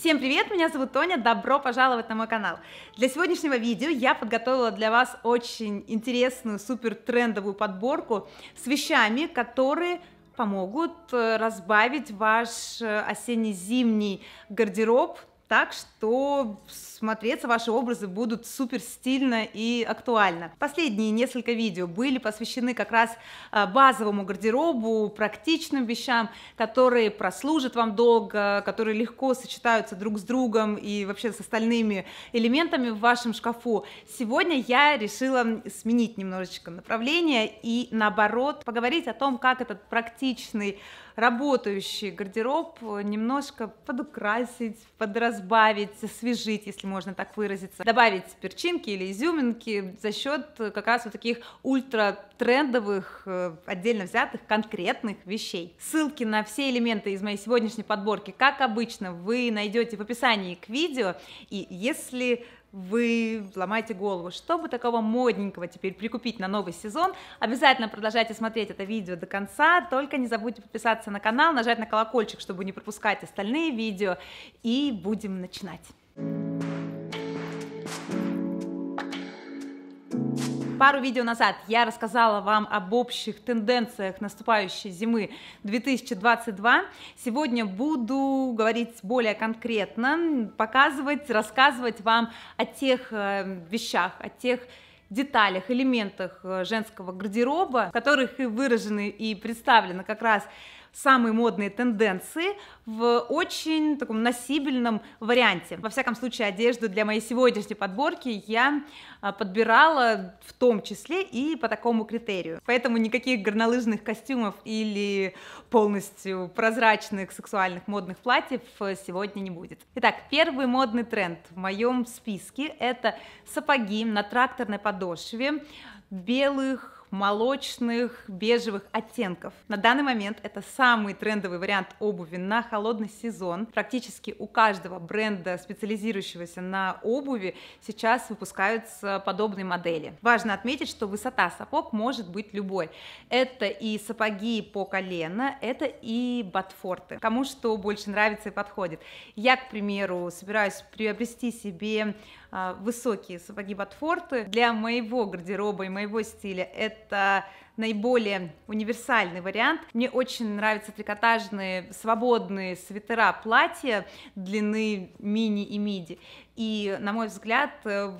Всем привет, меня зовут Тоня, добро пожаловать на мой канал. Для сегодняшнего видео я подготовила для вас очень интересную, супер трендовую подборку с вещами, которые помогут э, разбавить ваш э, осенне-зимний гардероб так что смотреться ваши образы будут супер стильно и актуально. Последние несколько видео были посвящены как раз а, базовому гардеробу, практичным вещам, которые прослужат вам долго, которые легко сочетаются друг с другом и вообще с остальными элементами в вашем шкафу. Сегодня я решила сменить немножечко направление и наоборот поговорить о том, как этот практичный работающий гардероб э, немножко подукрасить, подразбавить, освежить, если можно так выразиться, добавить перчинки или изюминки за счет э, как раз вот таких ультра трендовых, э, отдельно взятых, конкретных вещей. Ссылки на все элементы из моей сегодняшней подборки, как обычно, вы найдете в описании к видео, и если вы ломаете голову, чтобы такого модненького теперь прикупить на новый сезон. Обязательно продолжайте смотреть это видео до конца, только не забудьте подписаться на канал, нажать на колокольчик, чтобы не пропускать остальные видео, и будем начинать пару видео назад я рассказала вам об общих тенденциях наступающей зимы 2022. Сегодня буду говорить более конкретно, показывать, рассказывать вам о тех э, вещах, о тех деталях, элементах э, женского гардероба, в которых и выражены и представлены как раз самые модные тенденции в очень таком носибельном варианте. Во всяком случае, одежду для моей сегодняшней подборки я а, подбирала в том числе и по такому критерию. Поэтому никаких горнолыжных костюмов или полностью прозрачных сексуальных модных платьев э, сегодня не будет. Итак, первый модный тренд в моем списке – это сапоги на тракторной подошве белых молочных, бежевых оттенков. На данный момент это самый трендовый вариант обуви на холодный сезон. Практически у каждого бренда, специализирующегося на обуви, сейчас выпускаются подобные модели. Важно отметить, что высота сапог может быть любой. Это и сапоги по колено, это и ботфорты. Кому что больше нравится и подходит. Я, к примеру, собираюсь приобрести себе а, высокие сапоги ботфорты. Для моего гардероба и моего стиля это наиболее универсальный вариант. Мне очень нравятся трикотажные свободные свитера, платья длины мини и миди. И, на мой взгляд, э,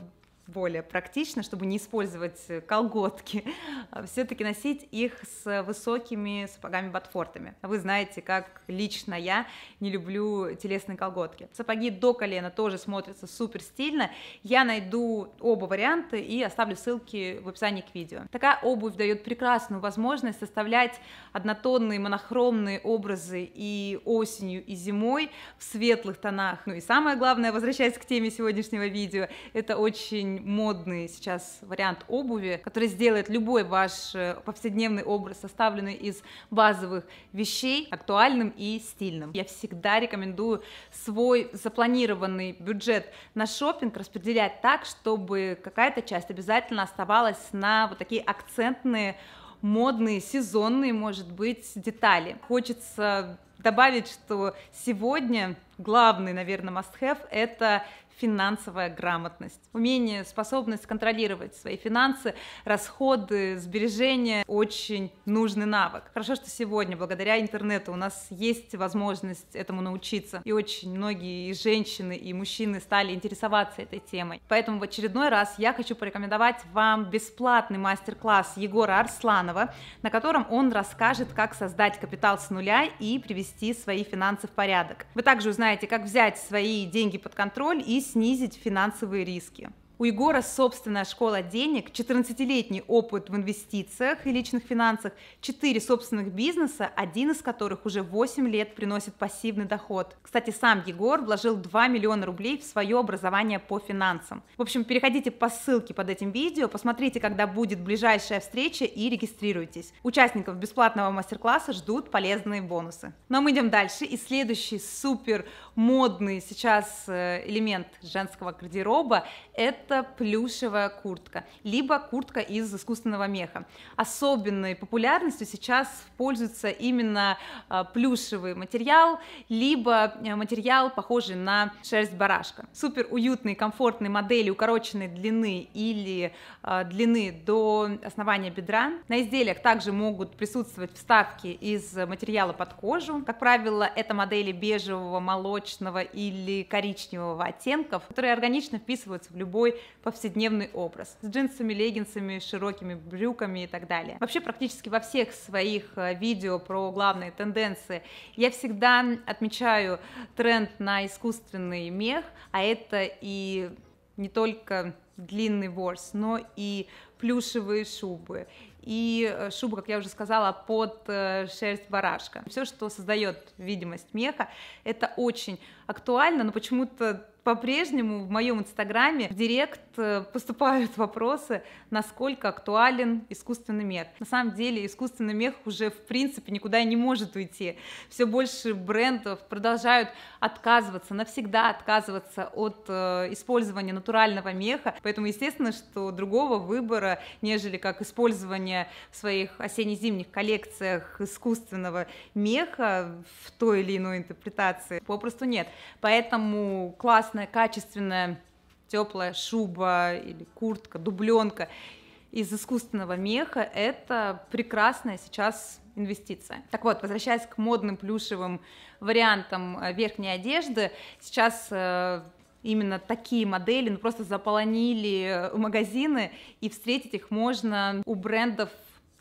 более практично, чтобы не использовать э, колготки, а все-таки носить их с высокими сапогами-ботфортами. Вы знаете, как лично я не люблю телесные колготки. Сапоги до колена тоже смотрятся супер стильно. Я найду оба варианта и оставлю ссылки в описании к видео. Такая обувь дает прекрасную возможность составлять однотонные монохромные образы и осенью, и зимой в светлых тонах. Ну и самое главное, возвращаясь к теме сегодняшнего видео, это очень очень модный сейчас вариант обуви, который сделает любой ваш э, повседневный образ, составленный из базовых вещей, актуальным и стильным. Я всегда рекомендую свой запланированный бюджет на шопинг распределять так, чтобы какая-то часть обязательно оставалась на вот такие акцентные модные, сезонные, может быть, детали. Хочется добавить, что сегодня главный, наверное, must-have – это финансовая грамотность, умение, способность контролировать свои финансы, расходы, сбережения – очень нужный навык. Хорошо, что сегодня, благодаря интернету, у нас есть возможность этому научиться. И очень многие и женщины, и мужчины стали интересоваться этой темой. Поэтому в очередной раз я хочу порекомендовать вам бесплатный мастер-класс Егора Арсланова, на котором он расскажет, как создать капитал с нуля и привести свои финансы в порядок. Вы также узнаете, как взять свои деньги под контроль и снизить финансовые риски. У Егора собственная школа денег, 14-летний опыт в инвестициях и личных финансах, 4 собственных бизнеса, один из которых уже 8 лет приносит пассивный доход. Кстати, сам Егор вложил 2 миллиона рублей в свое образование по финансам. В общем, переходите по ссылке под этим видео, посмотрите, когда будет ближайшая встреча и регистрируйтесь. Участников бесплатного мастер-класса ждут полезные бонусы. Но мы идем дальше, и следующий супер модный сейчас э, элемент женского гардероба – это это плюшевая куртка, либо куртка из искусственного меха. Особенной популярностью сейчас пользуется именно а, плюшевый материал, либо а, материал, похожий на шерсть барашка. Супер уютные, комфортные модели укороченной длины или а, длины до основания бедра. На изделиях также могут присутствовать вставки из материала под кожу. Как правило, это модели бежевого, молочного или коричневого оттенков, которые органично вписываются в любой повседневный образ с джинсами, леггинсами, широкими брюками и так далее. Вообще практически во всех своих э, видео про главные тенденции я всегда отмечаю тренд на искусственный мех, а это и не только длинный ворс, но и плюшевые шубы, и э, шуба, как я уже сказала, под э, шерсть барашка. Все, что создает видимость меха, это очень актуально, но почему-то по-прежнему в моем инстаграме в директ э, поступают вопросы, насколько актуален искусственный мех. На самом деле искусственный мех уже в принципе никуда не может уйти. Все больше брендов продолжают отказываться, навсегда отказываться от э, использования натурального меха, поэтому естественно, что другого выбора, нежели как использование в своих осенне-зимних коллекциях искусственного меха в той или иной интерпретации, попросту нет. Поэтому классная, качественная теплая шуба или куртка, дубленка из искусственного меха – это прекрасная сейчас инвестиция. Так вот, возвращаясь к модным плюшевым вариантам э, верхней одежды, сейчас э, именно такие модели ну, просто заполонили э, магазины, и встретить их можно у брендов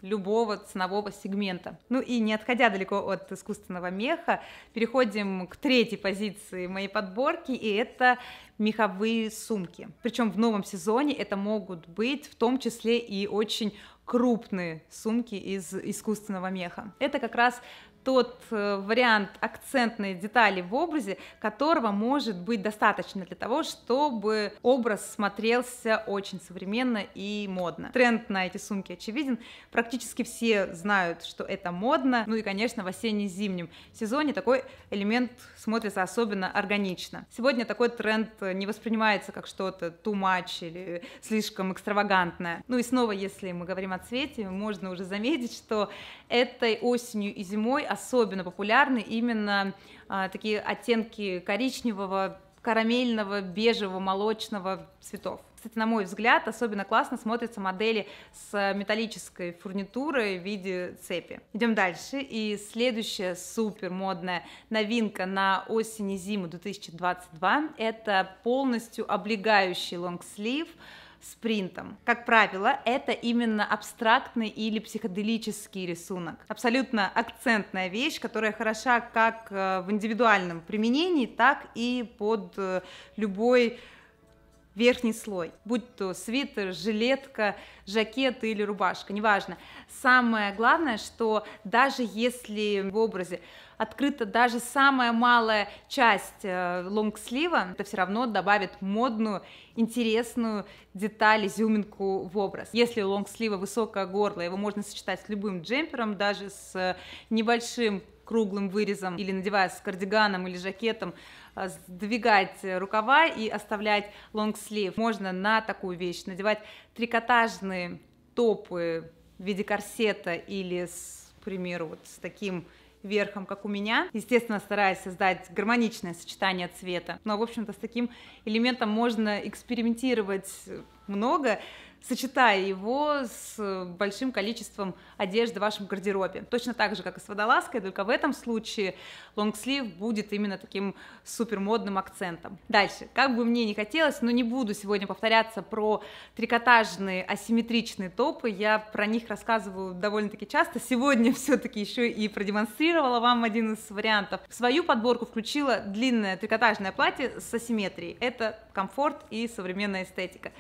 любого ценового сегмента. Ну и не отходя далеко от искусственного меха, переходим к третьей позиции моей подборки, и это меховые сумки. Причем в новом сезоне это могут быть в том числе и очень крупные сумки из искусственного меха. Это как раз тот э, вариант акцентной детали в образе, которого может быть достаточно для того, чтобы образ смотрелся очень современно и модно. Тренд на эти сумки очевиден, практически все знают, что это модно, ну и, конечно, в осенне-зимнем сезоне такой элемент смотрится особенно органично. Сегодня такой тренд не воспринимается как что-то too much или слишком экстравагантное. Ну и снова, если мы говорим о цвете, можно уже заметить, что этой осенью и зимой, особенно популярны именно а, такие оттенки коричневого, карамельного, бежевого, молочного цветов. Кстати, на мой взгляд, особенно классно смотрятся модели с металлической фурнитурой в виде цепи. Идем дальше. И следующая супер модная новинка на осень и зиму 2022 – это полностью облегающий лонгслив – спринтом. Как правило, это именно абстрактный или психоделический рисунок. Абсолютно акцентная вещь, которая хороша как э, в индивидуальном применении, так и под э, любой верхний слой, будь то свитер, жилетка, жакет или рубашка, неважно. Самое главное, что даже если в образе открыта даже самая малая часть э, лонгслива, это все равно добавит модную, интересную деталь, изюминку в образ. Если лонгслива высокое горло, его можно сочетать с любым джемпером, даже с э, небольшим круглым вырезом или надевая с кардиганом или жакетом, э, сдвигать рукава и оставлять лонгслив. Можно на такую вещь надевать трикотажные топы в виде корсета или, к примеру, вот с таким верхом, как у меня. Естественно, стараюсь создать гармоничное сочетание цвета. Но, в общем-то, с таким элементом можно экспериментировать много сочетая его с э, большим количеством одежды в вашем гардеробе. Точно так же, как и с водолазкой, только в этом случае лонгслив будет именно таким супермодным акцентом. Дальше, как бы мне не хотелось, но не буду сегодня повторяться про трикотажные асимметричные топы, я про них рассказываю довольно-таки часто, сегодня все-таки еще и продемонстрировала вам один из вариантов. В свою подборку включила длинное трикотажное платье с асимметрией, это комфорт и современная эстетика.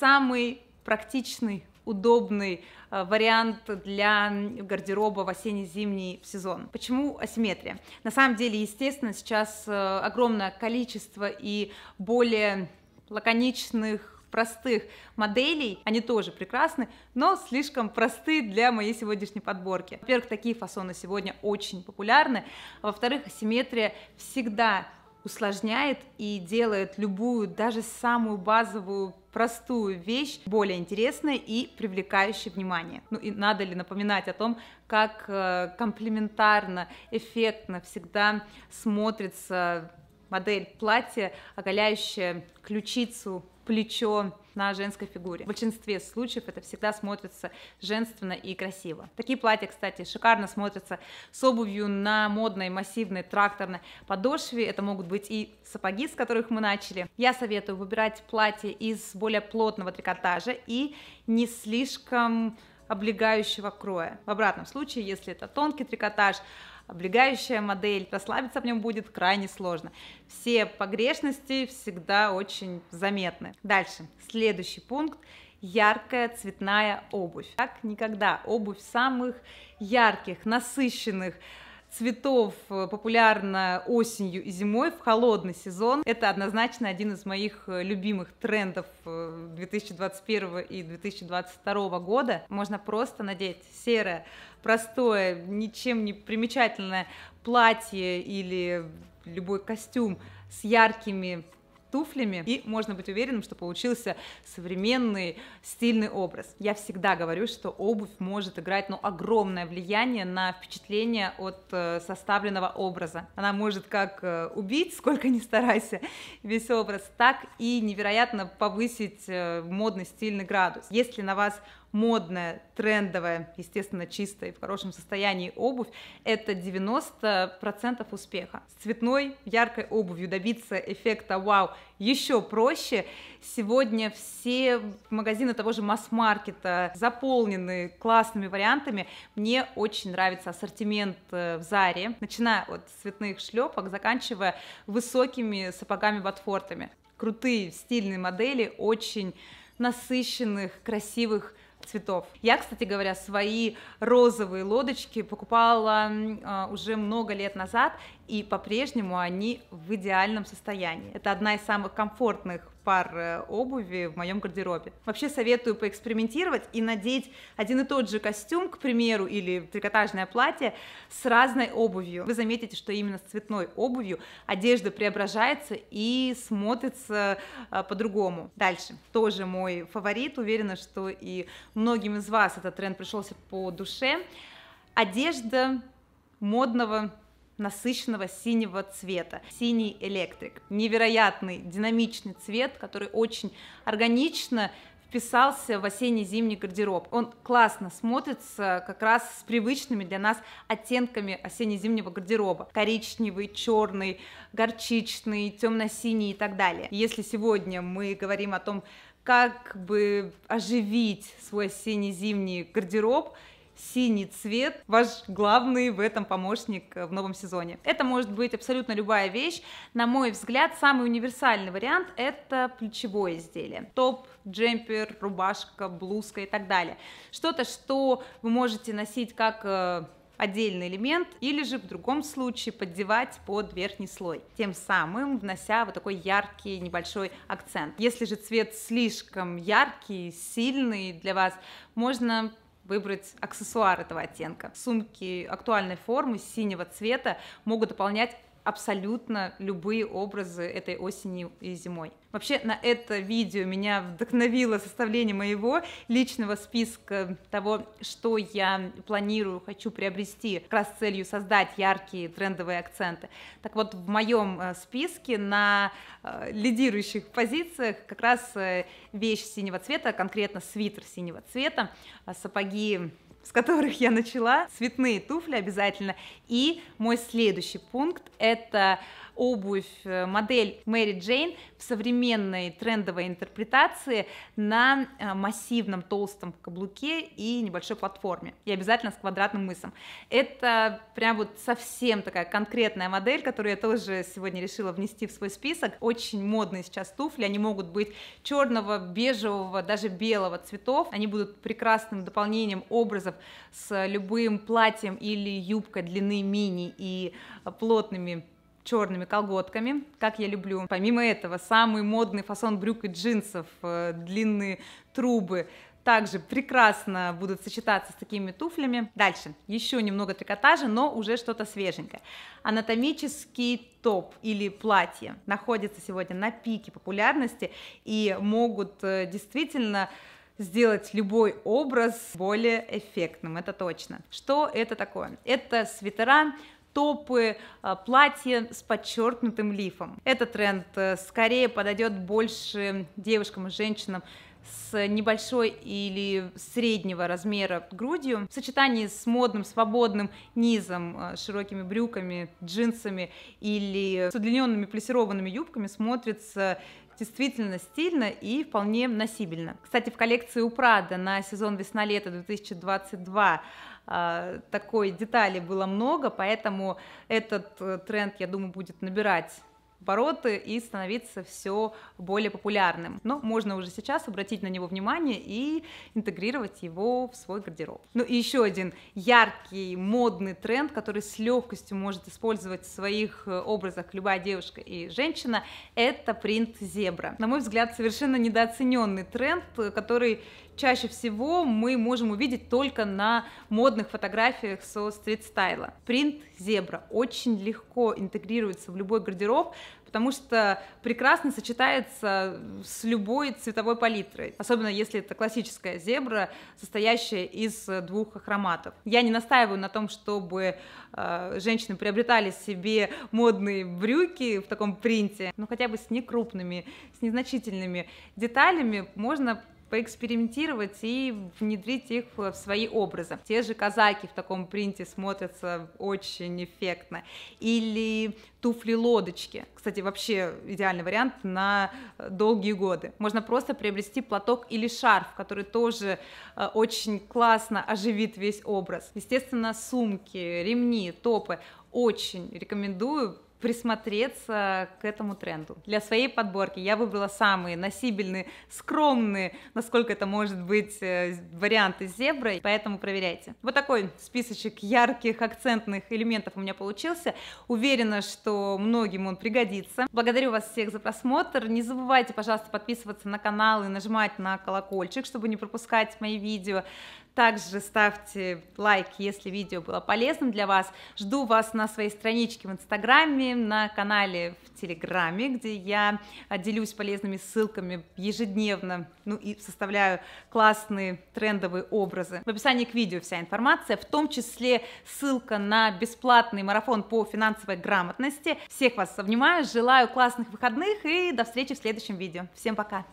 Самый практичный, удобный э, вариант для гардероба в осенне-зимний сезон. Почему асимметрия? На самом деле, естественно, сейчас э, огромное количество и более лаконичных простых моделей, они тоже прекрасны, но слишком просты для моей сегодняшней подборки. Во-первых, такие фасоны сегодня очень популярны, а во-вторых, асимметрия всегда усложняет и делает любую, даже самую базовую простую вещь более интересной и привлекающей внимание. Ну и надо ли напоминать о том, как э, комплементарно, эффектно всегда смотрится модель платья, оголяющая ключицу плечо на женской фигуре. В большинстве случаев это всегда смотрится женственно и красиво. Такие платья, кстати, шикарно смотрятся с обувью на модной массивной тракторной подошве. Это могут быть и сапоги, с которых мы начали. Я советую выбирать платье из более плотного трикотажа и не слишком облегающего кроя. В обратном случае, если это тонкий трикотаж, облегающая модель, расслабиться в нем будет крайне сложно. Все погрешности всегда очень заметны. Дальше, следующий пункт яркая цветная обувь. Как никогда обувь самых ярких, насыщенных, цветов э, популярна осенью и зимой в холодный сезон. Это однозначно один из моих э, любимых трендов 2021 э, и 2022 года. Можно просто надеть серое, простое, ничем не примечательное платье или любой костюм с яркими туфлями, и можно быть уверенным, что получился современный стильный образ. Я всегда говорю, что обувь может играть ну, огромное влияние на впечатление от э, составленного образа. Она может как э, убить, сколько ни старайся, весь образ, так и невероятно повысить э, модный стильный градус. Если на вас модная, трендовая, естественно, чистая и в хорошем состоянии обувь – это 90% успеха. С цветной, яркой обувью добиться эффекта «Вау!» еще проще. Сегодня все магазины того же масс-маркета заполнены классными вариантами. Мне очень нравится ассортимент э, в Заре, начиная от цветных шлепок, заканчивая высокими сапогами-ботфортами. Крутые стильные модели, очень насыщенных, красивых цветов. Я, кстати говоря, свои розовые лодочки покупала а, уже много лет назад, и по-прежнему они в идеальном состоянии. Это одна из самых комфортных пар э, обуви в моем гардеробе. Вообще советую поэкспериментировать и надеть один и тот же костюм, к примеру, или трикотажное платье с разной обувью. Вы заметите, что именно с цветной обувью одежда преображается и смотрится э, по-другому. Дальше. Тоже мой фаворит. Уверена, что и многим из вас этот тренд пришелся по душе. Одежда модного насыщенного синего цвета. Синий электрик. Невероятный, динамичный цвет, который очень органично вписался в осенне-зимний гардероб. Он классно смотрится как раз с привычными для нас оттенками осенне-зимнего гардероба. Коричневый, черный, горчичный, темно-синий и так далее. Если сегодня мы говорим о том, как бы оживить свой осенне-зимний гардероб, синий цвет ваш главный в этом помощник э, в новом сезоне. Это может быть абсолютно любая вещь. На мой взгляд, самый универсальный вариант – это плечевое изделие. Топ, джемпер, рубашка, блузка и так далее. Что-то, что вы можете носить как э, отдельный элемент или же в другом случае поддевать под верхний слой, тем самым внося вот такой яркий небольшой акцент. Если же цвет слишком яркий, сильный для вас, можно выбрать аксессуар этого оттенка. Сумки актуальной формы синего цвета могут дополнять абсолютно любые образы этой осени и зимой. Вообще на это видео меня вдохновило составление моего личного списка того, что я планирую, хочу приобрести, как раз с целью создать яркие трендовые акценты. Так вот, в моем э, списке на э, лидирующих позициях как раз э, вещь синего цвета, конкретно свитер синего цвета, сапоги с которых я начала, цветные туфли обязательно. И мой следующий пункт — это обувь, э, модель Мэри Джейн в современной трендовой интерпретации на э, массивном толстом каблуке и небольшой платформе, и обязательно с квадратным мысом. Это прям вот совсем такая конкретная модель, которую я тоже сегодня решила внести в свой список. Очень модные сейчас туфли, они могут быть черного, бежевого, даже белого цветов, они будут прекрасным дополнением образов с любым платьем или юбкой длины мини и э, плотными черными колготками, как я люблю. Помимо этого, самый модный фасон брюк и джинсов, э, длинные трубы, также прекрасно будут сочетаться с такими туфлями. Дальше, еще немного трикотажа, но уже что-то свеженькое. Анатомический топ или платье находится сегодня на пике популярности и могут э, действительно сделать любой образ более эффектным, это точно. Что это такое? Это свитера, топы, а, платье с подчеркнутым лифом. Этот тренд э, скорее подойдет больше девушкам и женщинам с небольшой или среднего размера грудью в сочетании с модным свободным низом, а, широкими брюками, джинсами или с удлиненными плессированными юбками смотрится действительно стильно и вполне носибельно. Кстати, в коллекции у Прада на сезон весна-лето 2022 а, такой детали было много, поэтому этот э, тренд, я думаю, будет набирать обороты и становиться все более популярным. Но можно уже сейчас обратить на него внимание и интегрировать его в свой гардероб. Ну и еще один яркий, модный тренд, который с легкостью может использовать в своих э, образах любая девушка и женщина, это принт зебра. На мой взгляд, совершенно недооцененный тренд, который чаще всего мы можем увидеть только на модных фотографиях со стрит-стайла. Принт зебра очень легко интегрируется в любой гардероб, потому что прекрасно сочетается с любой цветовой палитрой, особенно если это классическая зебра, состоящая из двух хроматов. Я не настаиваю на том, чтобы э, женщины приобретали себе модные брюки в таком принте, но хотя бы с некрупными, с незначительными деталями можно поэкспериментировать и внедрить их в свои образы. Те же казаки в таком принте смотрятся очень эффектно. Или туфли-лодочки. Кстати, вообще идеальный вариант на долгие годы. Можно просто приобрести платок или шарф, который тоже э, очень классно оживит весь образ. Естественно, сумки, ремни, топы. Очень рекомендую присмотреться к этому тренду. Для своей подборки я выбрала самые носибельные, скромные, насколько это может быть, э, варианты зебры, поэтому проверяйте. Вот такой списочек ярких, акцентных элементов у меня получился. Уверена, что многим он пригодится. Благодарю вас всех за просмотр. Не забывайте, пожалуйста, подписываться на канал и нажимать на колокольчик, чтобы не пропускать мои видео. Также ставьте лайк, если видео было полезным для вас. Жду вас на своей страничке в Инстаграме, на канале в Телеграме, где я делюсь полезными ссылками ежедневно, ну и составляю классные трендовые образы. В описании к видео вся информация, в том числе ссылка на бесплатный марафон по финансовой грамотности. Всех вас обнимаю, желаю классных выходных и до встречи в следующем видео. Всем пока!